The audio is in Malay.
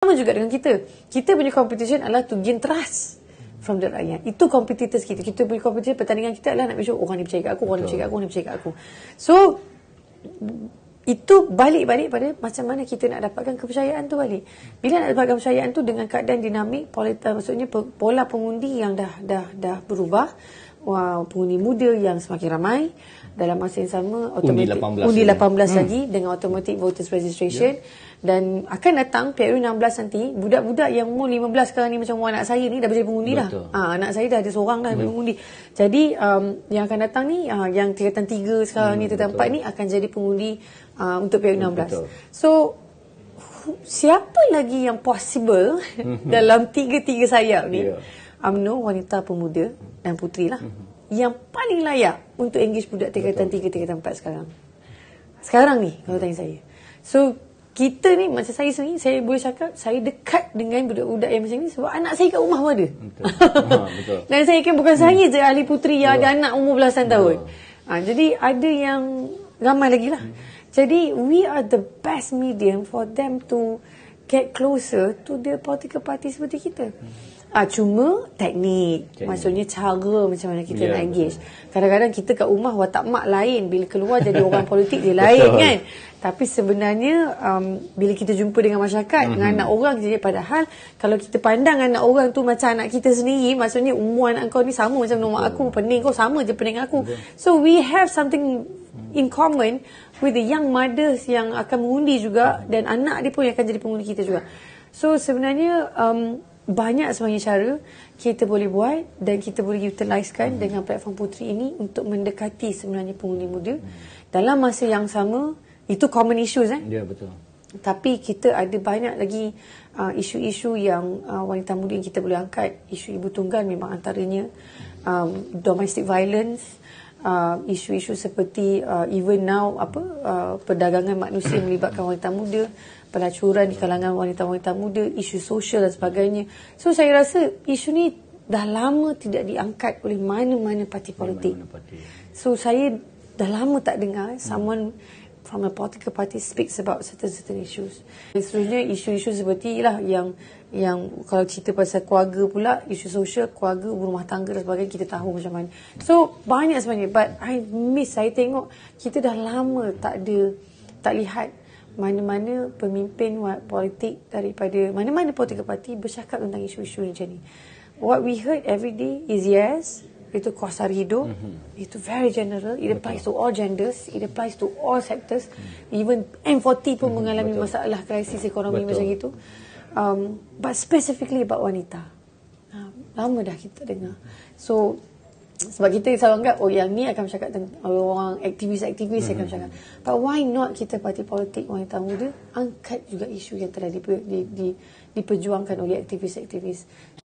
Sama juga dengan kita. Kita punya competition adalah to gain trust from the rakyat. Itu competitors kita. Kita punya competition, pertandingan kita adalah nak make sure orang oh, ni percaya kat aku, orang ni percaya kat aku, orang ni percaya kat aku. So, itu balik-balik pada macam mana kita nak dapatkan kepercayaan tu balik. Bila nak dapatkan kepercayaan tu dengan keadaan dinamik, pola, eh, maksudnya pola pengundi yang dah dah dah berubah, penghuni muda yang semakin ramai dalam masa yang sama automatic undi 18, undi 18 lagi. Hmm. lagi dengan automatic voters registration yeah. dan akan datang PRU 16 nanti budak-budak yang umur 15 sekarang ni macam anak saya ni dah berjaya pengundi dah ha, anak saya dah ada seorang dah hmm. pengundi jadi um, yang akan datang ni uh, yang tingkatan 3 sekarang hmm, ni tingkatan 4 ni akan jadi pengundi uh, untuk PRU 16 hmm, betul. so siapa lagi yang possible dalam tiga-tiga sayap ni yeah. UMNO wanita pemuda dan puteri lah mhm. yang paling layak untuk engage budak tingkatan 3 tingkatan 4 sekarang. Sekarang ni kalau tanya saya. So kita ni masa saya sendiri saya boleh cakap saya dekat dengan budak-budak yang macam ni sebab anak saya kat rumah pun ada. Betul. Ha, betul. dan saya kan bukan hmm. saya je ahli puteri yang betul. ada anak umur belasan ya. tahun. Ha, jadi ada yang ramai lagi lah. Hmm. Jadi we are the best medium for them to get closer to the political party seperti kita. Hmm. Ah, cuma teknik. teknik. Maksudnya cara macam mana kita yeah, engage. Kadang-kadang kita kat rumah watak mak lain. Bila keluar jadi orang politik dia lain betul. kan. Tapi sebenarnya um, bila kita jumpa dengan masyarakat, mm-hmm. dengan anak orang. Jadi padahal kalau kita pandang anak orang tu macam anak kita sendiri. Maksudnya umur anak kau ni sama macam rumah aku. Pening kau sama je pening aku. Betul. So we have something in common with the young mothers yang akan mengundi juga. Ah. Dan anak dia pun yang akan jadi pengundi kita juga. So sebenarnya... Um, banyak sebenarnya cara kita boleh buat dan kita boleh utilisekan mm-hmm. dengan platform Putri ini untuk mendekati sebenarnya pengundi muda dalam masa yang sama itu common issues eh. Ya yeah, betul. Tapi kita ada banyak lagi uh, isu-isu yang uh, wanita muda yang kita boleh angkat. Isu ibu tunggal memang antaranya um, domestic violence, Uh, isu-isu uh, seperti uh, even now apa uh, perdagangan manusia melibatkan wanita muda, pelacuran di kalangan wanita-wanita muda, isu sosial dan sebagainya. So saya rasa isu ni dah lama tidak diangkat oleh mana-mana parti politik. Mana-mana parti. So saya dah lama tak dengar hmm. someone from a political party speaks about certain certain issues. Sebenarnya isu-isu seperti lah yang yang kalau cerita pasal keluarga pula, isu sosial, keluarga, rumah tangga dan sebagainya kita tahu macam mana. So banyak sebenarnya but I miss, saya tengok kita dah lama tak ada, tak lihat mana-mana pemimpin politik daripada mana-mana political parti bercakap tentang isu-isu macam ni. What we heard every day is yes, itu kosar hidup, mm-hmm. itu very general. It applies Betul. to all genders, it applies to all sectors. Mm. Even M40 pun mm-hmm. mengalami Betul. masalah krisis ekonomi Betul. macam itu. Um, but specifically about wanita, um, lama dah kita dengar. So sebab kita selalu anggap oh yang ni akan cakap tentang orang aktivis-aktivis mm-hmm. akan hmm. cakap. But why not kita parti politik wanita muda angkat juga isu yang telah di, di, di, diperjuangkan oleh aktivis-aktivis.